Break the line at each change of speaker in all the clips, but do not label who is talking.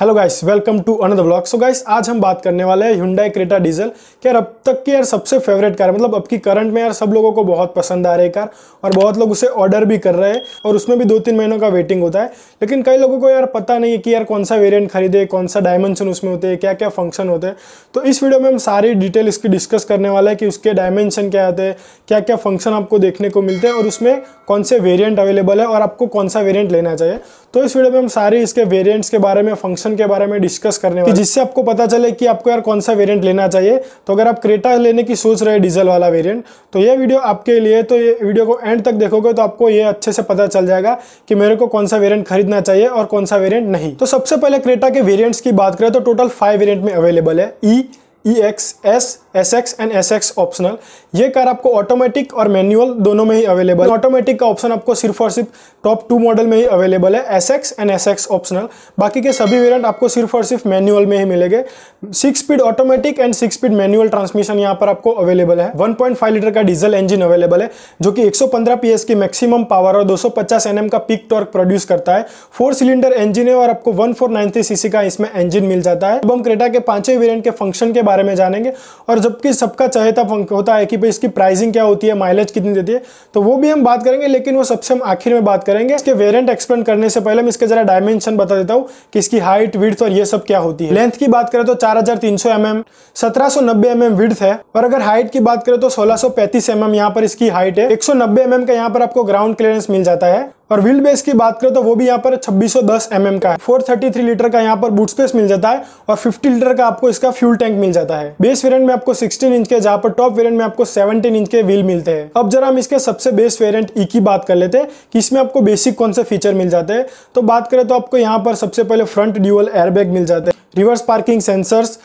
hello guys welcome to another blog so guys आज हम बात करने वाले हैं हुंडा क्रेटा डीजल के यार अब तक की यार सबसे फेवरेट कार है मतलब अब की करंट में यार सब लोगों को बहुत पसंद आ रही है कार और बहुत लोग उसे ऑर्डर भी कर रहे हैं और उसमें भी दो तीन महीनों का वेटिंग होता है लेकिन कई लोगों को यार पता नहीं है कि यार कौन सा वेरियंट खरीदे कौन सा डायमेंशन उसमें होते हैं क्या क्या फंक्शन होते हैं तो इस वीडियो में हम सारी डिटेल इसकी डिस्कस करने वाला है कि उसके डायमेंशन क्या होते हैं क्या क्या फंक्शन आपको देखने को मिलते हैं और उसमें कौन से वेरियंट अवेलेबल है और आपको कौन सा वेरियंट लेना चाहिए तो इस वीडियो में हम सारे इसके वेरियंट्स के बारे में फंक्शन के बारे में डिस्कस करने वाले जिससे आपको पता चले कि आपको यार कौन सा वेरियंट लेना चाहिए तो अगर आप क्रेटा लेने की सोच रहे डीजल वाला वेरियंट तो ये वीडियो आपके लिए तो ये वीडियो को एंड तक देखोगे तो आपको ये अच्छे से पता चल जाएगा कि मेरे को कौन सा वेरियंट खरीदना चाहिए और कौन सा वेरियंट नहीं तो सबसे पहले क्रेटा के वेरियंट्स की बात करें तो टोटल फाइव वेरियंट में अवेलेबल है E e, E X S S X and S X optional ये कार आपको ऑटोमेटिक और मैनुअल दोनों में ही अवेलेबल ऑटोमेटिक का ऑप्शन आपको सिर्फ और सिर्फ टॉप टू मॉडल में ही अवेलेबल है S X and S X optional बाकी के सभी वेरिएंट आपको सिर्फ और सिर्फ मैनुअल में ही मिलेंगे six speed automatic and six speed manual transmission यहाँ पर आपको अवेलेबल है वन पॉइंट फाइव लीटर का डीजल इंजन अवेलेबल है जो कि पी एस की मैक्सिमम पावर और दो सौ पचास एन एम का पिक टॉर्क प्रोड्यूस करता है फोर सिलेंडर इंजिन है और आपको वन फोर 1493 सीसी का इसमें इंजिन मिल जाता है अब हम क्रेटा के पांचवें वेरियंट के फंक्शन के बारे बारे में जानेंगे और जबकि सबका चहेता होता है कि भाई इसकी प्राइसिंग क्या होती है माइलेज कितनी देती है तो वो भी हम बात करेंगे लेकिन वो सबसे हम आखिर में बात करेंगे इसके वेरियंट एक्सप्लेन करने से पहले मैं इसके जरा डायमेंशन बता देता हूँ कि इसकी हाइट विड्थ और ये सब क्या होती है लेंथ की बात करें तो चार हजार तीन सौ एम एम सत्रह सौ नब्बे एम एम विड्थ है और अगर हाइट की बात करें तो सोलह सौ पैंतीस एम एम यहाँ पर इसकी हाइट है एक सौ नब्बे एम एम का यहाँ पर आपको ग्राउंड क्लियरेंस मिल जाता है और व्हील बेस की बात करें तो वो भी यहाँ पर 2610 mm का है 433 लीटर का यहाँ पर बूट स्पेस मिल जाता है और 50 लीटर का आपको इसका फ्यूल टैंक मिल जाता है जाता है बेस वेरियंट में आपको सिक्सटीन इंच के जहाँ पर टॉप वेरियंट में आपको सेवनटीन इंच के व्हील मिलते हैं अब जरा हम इसके सबसे बेस्ट वेरियंट ई की बात कर लेते हैं कि इसमें आपको बेसिक कौन से फीचर मिल जाते हैं तो बात करें तो आपको यहाँ पर सबसे पहले फ्रंट ड्यूअल एयरबैग मिल जाते हैं reverse parking sensors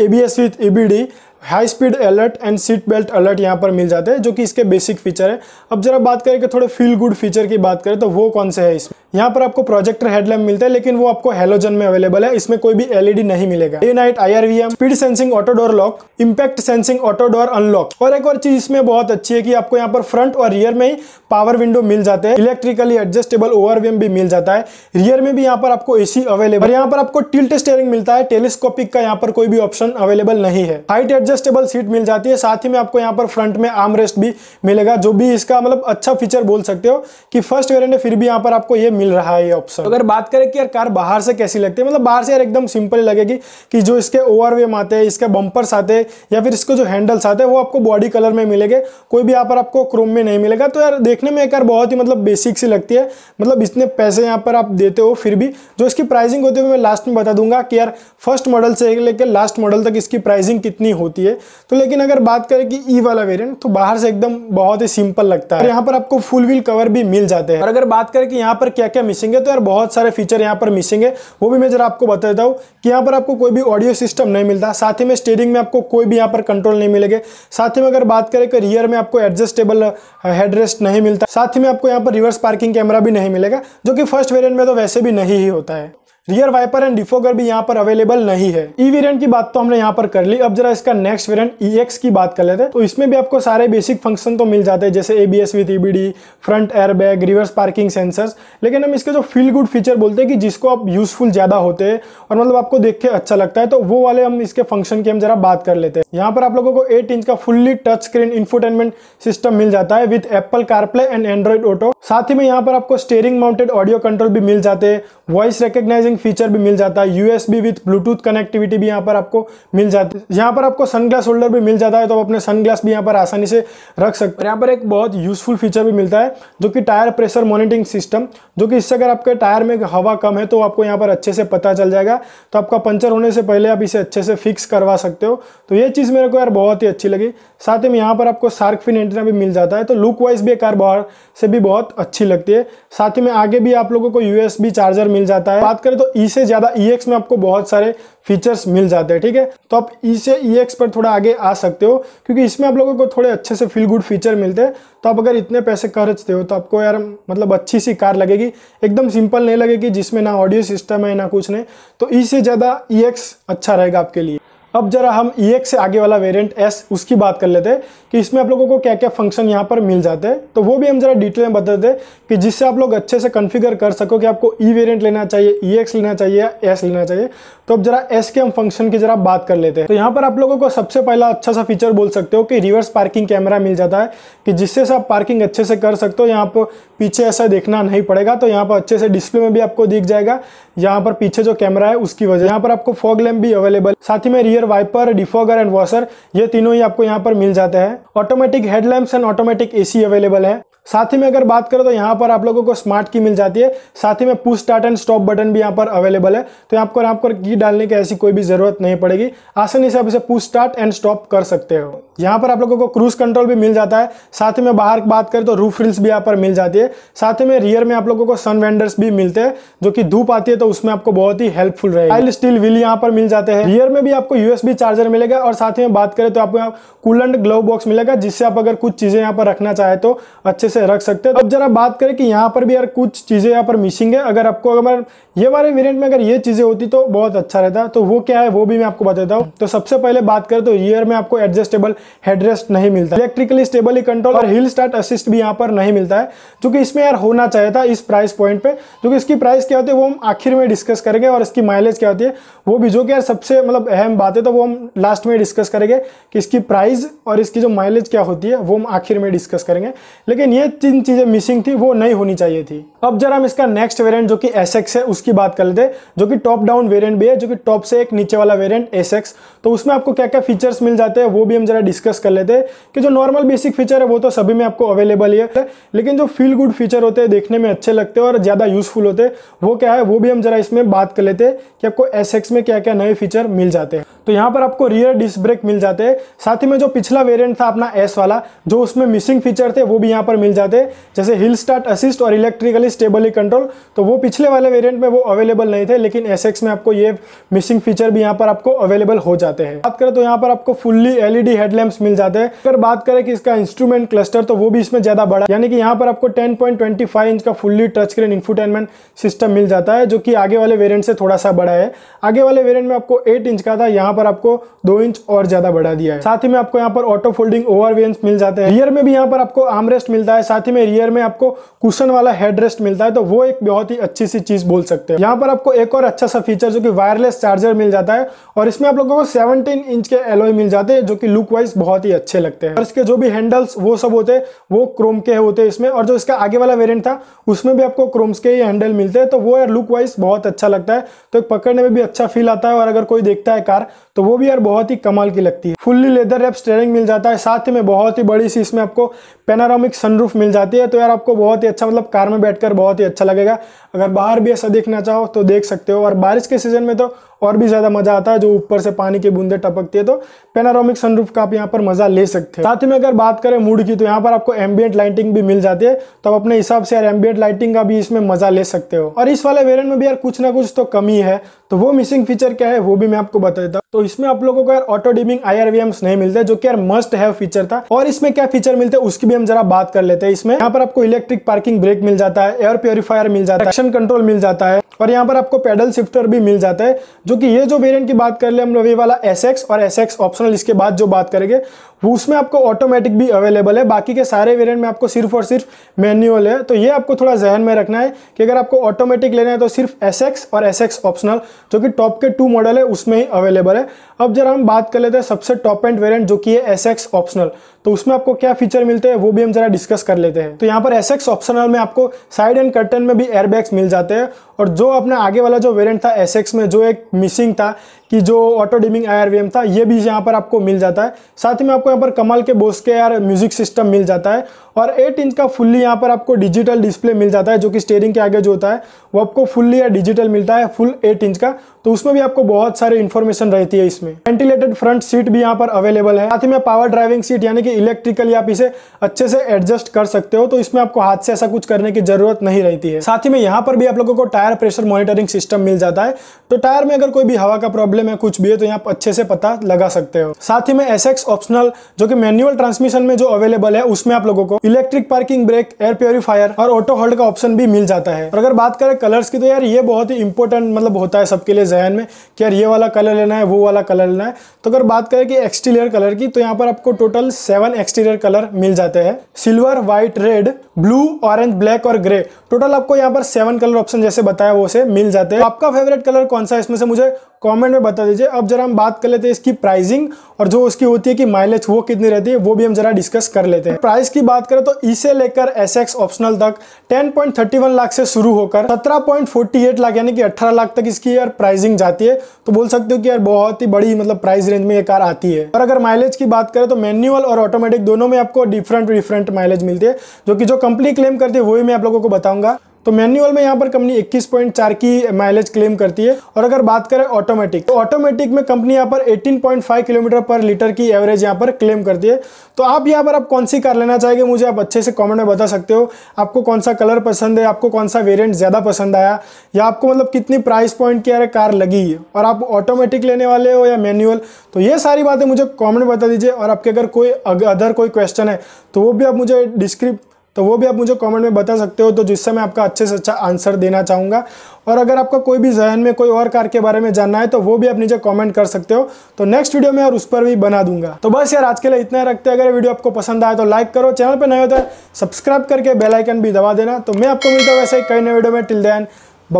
A B S with B D high speed alert and seat belt alert यहाँ पर मिल जाते हैं जो कि इसके बेसिक फीचर है अब जरा बात करें कि थोड़े फील गुड फीचर की बात करें तो वो कौन से है इसमें यहाँ पर आपको प्रोजेक्टर हेडलैम्प मिलता है लेकिन वो आपको हेलोजन में अवेलेबल है इसमें कोई भी एलईडी नहीं मिलेगा day night IRVM speed sensing auto door lock impact sensing auto door unlock और एक और चीज इसमें बहुत अच्छी है कि आपको यहाँ पर फ्रंट और रियर में ही पावर विंडो मिल जाते हैं इलेक्ट्रिकली एडजस्टेबल ओवरवेम भी मिल जाता है रियर में भी यहाँ पर आपको सी अवेलेबल यहाँ पर आपको टिल्ट स्टेयरिंग मिलता है टेलीस्कोपिक का यहाँ पर कोई भी ऑप्शन अवेलेबल नहीं है हाइट एडजस्ट एडजस्टेबल सीट मिल जाती है साथ ही में आपको यहाँ पर फ्रंट में आर्म रेस्ट भी मिलेगा जो भी इसका मतलब अच्छा फीचर बोल सकते हो कि फर्स्ट वेरियंट है फिर भी यहाँ पर आपको ये मिल रहा है ये ऑप्शन अगर बात करें कि यार कार बाहर से कैसी लगती है मतलब बाहर से यार एकदम सिंपल लगेगी कि जो इसके ओवरवेम आते हैं इसके बंपर्स आते हैं या फिर इसके जो हैंडल्स आते हैं वो आपको बॉडी कलर में मिलेगा कोई भी यहाँ पर आपको क्रोम में नहीं मिलेगा तो यार देखने में एक बहुत ही मतलब बेसिक सी लगती है मतलब इतने पैसे यहाँ पर आप देते हो फिर भी जो इसकी प्राइसिंग होती है मैं लास्ट में बता दूंगा कि यार फर्स्ट मॉडल से लेकर लास्ट मॉडल तक इसकी प्राइसिंग कितनी होती है है तो लेकिन अगर बात करें कि ई e वाला वेरियंट तो बाहर से एकदम बहुत ही सिंपल लगता है यहाँ पर आपको फुल व्हील कवर भी मिल जाते हैं और अगर बात करें कि यहाँ पर क्या क्या मिसिंग है तो यार बहुत सारे फीचर यहाँ पर मिसिंग है वो भी मैं जरा आपको बता देता हूँ कि यहाँ पर आपको कोई भी ऑडियो सिस्टम नहीं मिलता साथ ही में स्टेयरिंग में आपको कोई भी यहाँ पर कंट्रोल नहीं मिलेगा साथ ही में अगर बात करें कि रियर में आपको एडजस्टेबल हेडरेस्ट नहीं मिलता साथ ही में आपको यहाँ पर रिवर्स पार्किंग कैमरा भी नहीं मिलेगा जो कि फर्स्ट वेरियंट में तो वैसे भी नहीं ही होता है रियर वाइपर एंड डिफोगर भी यहाँ पर अवेलेबल नहीं है ई e वेरियंट की बात तो हमने यहाँ पर कर ली अब जरा इसका नेक्स्ट वेरियंट ई की बात कर लेते हैं तो इसमें भी आपको सारे बेसिक फंक्शन तो मिल जाते हैं जैसे A B S with D front airbag reverse parking sensors लेकिन हम इसके जो फील गुड फीचर बोलते हैं कि जिसको आप यूजफुल ज़्यादा होते हैं और मतलब आपको देख के अच्छा लगता है तो वो वाले हम इसके फंक्शन की हम जरा बात कर लेते हैं यहाँ पर आप लोगों को एट इंच का fully touch screen infotainment system मिल जाता है with Apple CarPlay and Android Auto साथ ही में यहाँ पर आपको स्टेयरिंग माउंटेड ऑडियो कंट्रोल भी मिल जाते हैं वॉइस रिकग्नाइजिंग चार्जिंग फीचर भी मिल जाता है यूएसबी विथ ब्लूटूथ कनेक्टिविटी भी यहाँ पर आपको मिल जाती है यहाँ पर आपको सनग्लास होल्डर भी मिल जाता है तो आप अपने सनग्लास भी यहाँ पर आसानी से रख सकते हैं यहाँ पर एक बहुत यूजफुल फीचर भी मिलता है जो कि टायर प्रेशर मॉनिटरिंग सिस्टम जो कि इससे अगर आपके टायर में हवा कम है तो आपको यहाँ पर अच्छे से पता चल जाएगा तो आपका पंचर होने से पहले आप इसे अच्छे से फिक्स करवा सकते हो तो ये चीज़ मेरे को यार बहुत ही अच्छी लगी साथ ही में यहाँ पर आपको सार्क फिन एंटीना भी मिल जाता है तो लुक वाइज भी कार बाहर से भी बहुत अच्छी लगती है साथ ही में आगे भी आप लोगों को यूएसबी चार्जर मिल जाता है बात करें तो तो e ई से ज़्यादा ई e एक्स में आपको बहुत सारे फीचर्स मिल जाते हैं ठीक है तो आप ई e से ई पर थोड़ा आगे आ सकते हो क्योंकि इसमें आप लोगों को थोड़े अच्छे से फील गुड फीचर मिलते हैं तो आप अगर इतने पैसे खर्चते हो तो आपको यार मतलब अच्छी सी कार लगेगी एकदम सिंपल नहीं लगेगी जिसमें ना ऑडियो सिस्टम है ना कुछ नहीं तो ई से ज़्यादा ई अच्छा रहेगा आपके लिए अब जरा हम ई e से आगे वाला वेरिएंट एस उसकी बात कर लेते हैं कि इसमें आप लोगों को क्या क्या फंक्शन यहाँ पर मिल जाते हैं तो वो भी हम जरा डिटेल में बताते हैं कि जिससे आप लोग अच्छे से कन्फिगर कर सको कि आपको ई e वेरियंट लेना चाहिए ई e लेना चाहिए या एस लेना चाहिए तो अब जरा एस के हम फंक्शन की जरा बात कर लेते हैं तो यहाँ पर आप लोगों को सबसे पहला अच्छा सा फीचर बोल सकते हो कि रिवर्स पार्किंग कैमरा मिल जाता है कि जिससे आप पार्किंग अच्छे से कर सकते हो यहाँ पर पीछे ऐसा देखना नहीं पड़ेगा तो यहाँ पर अच्छे से डिस्प्ले में भी आपको दिख जाएगा यहाँ पर पीछे जो कैमरा है उसकी वजह यहाँ पर आपको फॉग लैम्प भी अवेलेबल साथ ही में rear wiper defogger and washer ये तीनों ही आपको यहाँ पर मिल जाते हैं automatic headlamps and automatic AC available है साथ ही में अगर बात करें तो यहाँ पर आप लोगों को स्मार्ट की मिल जाती है साथ ही में push start and stop button भी यहाँ पर अवेलेबल है तो यहाँ पर आपको की डालने की ऐसी कोई भी ज़रूरत नहीं पड़ेगी आसानी से आप इसे पुश स्टार्ट एंड स्टॉप कर सकते हो यहाँ पर आप लोगों को क्रूज कंट्रोल भी मिल जाता है साथ ही में बाहर की बात करें तो रूफ रिल्स भी यहाँ पर मिल जाती है साथ ही में रियर में आप लोगों को सन वेंडर्स भी मिलते हैं जो कि धूप आती है तो उसमें आपको बहुत ही हेल्पफुल आइल स्टील व्हील यहाँ पर मिल जाते हैं रियर में भी आपको यूएसबी चार्जर मिलेगा और साथ ही में बात करें तो आपको यहाँ कूलेंट ग्लव बॉक्स मिलेगा जिससे आप अगर कुछ चीज़ें यहाँ पर रखना चाहे तो अच्छे से से रख सकते हो तो अब जरा बात करें कि यहाँ पर भी यार कुछ चीज़ें यहाँ पर मिसिंग है अगर आपको अगर ये वाले वेरियंट में अगर ये चीज़ें होती तो बहुत अच्छा रहता तो वो क्या है वो भी मैं आपको बताता हूँ तो सबसे पहले बात करें तो ईयर में आपको एडजस्टेबल हेडरेस्ट नहीं मिलता इलेक्ट्रिकली स्टेबली कंट्रोल और हिल स्टार्ट असिस्ट भी यहाँ पर नहीं मिलता है जो इसमें यार होना चाहिए था इस प्राइस पॉइंट पर जो इसकी प्राइस क्या होती है वो हम आखिर में डिस्कस करेंगे और इसकी माइलेज क्या होती है वो भी जो कि यार सबसे मतलब अहम बात है तो वो हम लास्ट में डिस्कस करेंगे कि इसकी प्राइस और इसकी जो माइलेज क्या होती है वो हम आखिर में डिस्कस करेंगे लेकिन ये ये जिन चीज़ें मिसिंग थी वो नहीं होनी चाहिए थी अब जरा हम इसका नेक्स्ट वेरिएंट जो कि एस एक्स है उसकी बात कर लेते हैं जो कि टॉप डाउन वेरिएंट भी है जो कि टॉप से एक नीचे वाला वेरिएंट एस एक्स तो उसमें आपको क्या क्या फीचर्स मिल जाते हैं वो भी हम जरा डिस्कस कर लेते हैं कि जो नॉर्मल बेसिक फीचर है वो तो सभी में आपको अवेलेबल ही है लेकिन जो फील गुड फीचर होते हैं देखने में अच्छे लगते हैं और ज़्यादा यूजफुल होते हैं वो क्या है वो भी हम जरा इसमें बात कर लेते हैं कि आपको एस में क्या क्या नए फीचर मिल जाते हैं तो यहाँ पर आपको रियर डिस्क ब्रेक मिल जाते हैं साथ ही में जो पिछला वेरियंट था अपना एस वाला जो उसमें मिसिंग फीचर थे वो भी यहाँ पर मिल जाते हैं जैसे हिल स्टार्ट असिस्ट और इलेक्ट्रिकली स्टेबली कंट्रोल तो वो पिछले वाले वेरियंट में वो अवेलेबल नहीं थे लेकिन एस में आपको ये मिसिंग फीचर भी यहाँ पर आपको अवेलेबल हो जाते हैं बात करें तो यहाँ पर आपको फुल्ली एलईडी हेडलैम्प मिल जाते हैं अगर बात करें कि इसका इंस्ट्रूमेंट क्लस्टर तो वो भी इसमें ज़्यादा बड़ा यानी कि यहाँ पर आपको 10.25 इंच का fully touch screen infotainment system मिल जाता है जो कि आगे वाले वेरियंट से थोड़ा सा बड़ा है आगे वाले वेरियंट में आपको 8 इंच का था यहाँ पर आपको दो इंच और ज्यादा बढ़ा दिया है साथ ही में आपको यहाँ पर ऑटो फोल्डिंग ओवर मिल जाते हैं रियर में भी यहाँ पर आपको आमरेस्ट मिलता है साथ ही में रियर में आपको कुशन वाला हेडरेस्ट मिलता है तो वो एक बहुत ही अच्छी सी चीज बोल सकते हैं यहाँ पर आपको एक और अच्छा सा फीचर जो कि वायरलेस चार्जर मिल जाता है और इसमें आप लोगों को सेवनटीन इंच के एलोय मिल जाते हैं जो की लुक वाइज बहुत ही अच्छे लगते हैं और इसके जो भी हैंडल्स वो सब होते हैं वो क्रोम के होते हैं इसमें और जो इसका आगे वाला वेरियंट था उसमें भी आपको क्रोम्स के ही हैंडल मिलते हैं तो वो यार लुक वाइज बहुत अच्छा लगता है तो एक पकड़ने में भी अच्छा फील आता है और अगर कोई देखता है कार तो वो भी यार बहुत ही कमाल की लगती है फुल्ली लेदर रैप स्टेयरिंग मिल जाता है साथ में बहुत ही बड़ी सी इसमें आपको पेनारोमिक सनरूफ मिल जाती है तो यार आपको बहुत ही अच्छा मतलब कार में बैठकर बहुत ही अच्छा लगेगा अगर बाहर भी ऐसा देखना चाहो तो देख सकते हो और बारिश के सीजन में तो और भी ज़्यादा मज़ा आता है जो ऊपर से पानी की बूंदे टपकती है तो पेनारोमिक सनरूफ का आप यहाँ पर मज़ा ले सकते हैं साथ ही में अगर बात करें मूड की तो यहाँ पर आपको एम्बियट लाइटिंग भी मिल जाती है तो आप अपने हिसाब से यार एम्बियट लाइटिंग का भी इसमें मज़ा ले सकते हो और इस वाले वेरियंट में भी यार कुछ ना कुछ तो कमी है तो वो मिसिंग फीचर क्या है वो भी मैं आपको बता देता हूँ तो इसमें आप लोगों को यार ऑटो डिमिंग आई नहीं मिलते जो कि यार मस्ट हैव फीचर था और इसमें क्या फीचर मिलते हैं उसकी भी हम जरा बात कर लेते हैं इसमें यहाँ पर आपको इलेक्ट्रिक पार्किंग ब्रेक मिल जाता है एयर प्योरीफायर मिल जाता है एक्शन कंट्रोल मिल जाता है और यहाँ पर आपको पेडल शिफ्टर भी मिल जाता है जो कि ये जो वेरिएंट की बात कर ले हम लोग वाला एस एक्स और एस एक्स ऑप्शनल इसके बाद जो बात करेंगे उसमें आपको ऑटोमेटिक भी अवेलेबल है बाकी के सारे वेरिएंट में आपको सिर्फ और सिर्फ मैन्यूअल है तो ये आपको थोड़ा जहन में रखना है कि अगर आपको ऑटोमेटिक लेना है तो सिर्फ एस और एस ऑप्शनल जो कि टॉप के टू मॉडल है उसमें ही अवेलेबल है अब जरा हम बात कर लेते हैं सबसे टॉप एंड वेरियंट जो कि है एस ऑप्शनल तो उसमें आपको क्या फीचर मिलते हैं वो भी हम जरा डिस्कस कर लेते हैं तो यहाँ पर एस ऑप्शनल में आपको साइड एंड कर्टन में भी एयरबैग्स मिल जाते हैं और जो अपना आगे वाला जो वेरियंट था एस में जो एक मिसिंग था कि जो ऑटो डिमिंग आई था ये भी यहाँ पर आपको मिल जाता है साथ ही में आपको यहाँ पर कमाल के बोस के यार म्यूजिक सिस्टम मिल जाता है और एट इंच का फुल्ली यहाँ पर आपको डिजिटल डिस्प्ले मिल जाता है जो कि स्टेयरिंग के आगे जो होता है वो आपको फुल्ली या डिजिटल मिलता है फुल एट इंच का तो उसमें भी आपको बहुत सारी इन्फॉर्मेशन रहती है इसमें वेंटिलेटेड फ्रंट सीट भी यहाँ पर अवेलेबल है साथ ही में पावर ड्राइविंग सीट यानी कि इलेक्ट्रिकली आप इसे अच्छे से एडजस्ट कर सकते हो तो इसमें आपको हाथ से ऐसा कुछ करने की जरूरत नहीं रहती है साथ ही में यहाँ पर भी आप लोगों को टायर प्रेशर मॉनिटरिंग सिस्टम मिल जाता है तो टायर में अगर कोई भी हवा का प्रॉब्लम प्रॉब्लम है कुछ भी है तो यहाँ अच्छे से पता लगा सकते हो साथ ही में एस ऑप्शनल जो कि मैनुअल ट्रांसमिशन में जो अवेलेबल है उसमें आप लोगों को electric parking brake air purifier और ऑटो होल्ड का ऑप्शन भी मिल जाता है और अगर बात करें कलर्स की तो यार ये बहुत ही इंपॉर्टेंट मतलब होता है सबके लिए जहन में कि यार ये वाला कलर लेना है वो वाला कलर लेना है तो अगर बात करें कि एक्सटीरियर कलर की तो यहाँ पर आपको टोटल सेवन एक्सटीरियर कलर मिल जाते हैं silver white red blue orange black और ग्रे टोटल आपको यहाँ पर सेवन कलर ऑप्शन जैसे बताया वो से मिल जाते हैं आपका फेवरेट कलर कौन सा है इसमें से मुझे कमेंट में बता दीजिए अब जरा हम बात कर लेते हैं इसकी प्राइसिंग और जो उसकी होती है कि माइलेज वो कितनी रहती है वो भी हम जरा डिस्कस कर लेते हैं प्राइस की बात करें तो इसे लेकर एस ऑप्शनल तक 10.31 लाख से शुरू होकर 17.48 लाख यानी कि 18 लाख तक इसकी यार प्राइसिंग जाती है तो बोल सकते हो कि यार बहुत ही बड़ी मतलब प्राइस रेंज में ये कार आती है और अगर माइलेज की बात करें तो मैन्युअल और ऑटोमेटिक दोनों में आपको डिफरेंट डिफरेंट माइलेज मिलती है जो कि जो कंपनी क्लेम करती है वही मैं आप लोगों को बताऊंगा तो मैनुअल में यहाँ पर कंपनी 21.4 की माइलेज क्लेम करती है और अगर बात करें ऑटोमेटिक तो ऑटोमेटिक में कंपनी यहाँ पर 18.5 किलोमीटर पर लीटर की एवरेज यहाँ पर क्लेम करती है तो आप यहाँ पर आप कौन सी कार लेना चाहेंगे मुझे आप अच्छे से कॉमेंट में बता सकते हो आपको कौन सा कलर पसंद है आपको कौन सा वेरियंट ज़्यादा पसंद आया या आपको मतलब कितनी प्राइस पॉइंट की अरे कार लगी और आप ऑटोमेटिक लेने वाले हो या मैनुअल तो ये सारी बातें मुझे कॉमेंट बता दीजिए और आपके अगर कोई अदर कोई क्वेश्चन है तो वो भी आप मुझे डिस्क्रिप्ट तो वो भी आप मुझे कमेंट में बता सकते हो तो जिससे मैं आपका अच्छे से अच्छा आंसर देना चाहूँगा और अगर आपका कोई भी जहन में कोई और कार के बारे में जानना है तो वो भी आप नीचे कमेंट कर सकते हो तो नेक्स्ट वीडियो में और उस पर भी बना दूंगा तो बस यार आज के लिए इतना ही रखते हैं अगर वीडियो आपको पसंद आए तो लाइक करो चैनल पर नए होता है सब्सक्राइब करके बेलाइकन भी दबा देना तो मैं आपको मिलता हूँ वैसे ही कई नए वीडियो में till then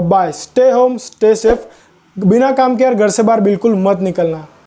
bye stay home stay safe बिना काम के यार घर से बाहर बिल्कुल मत निकलना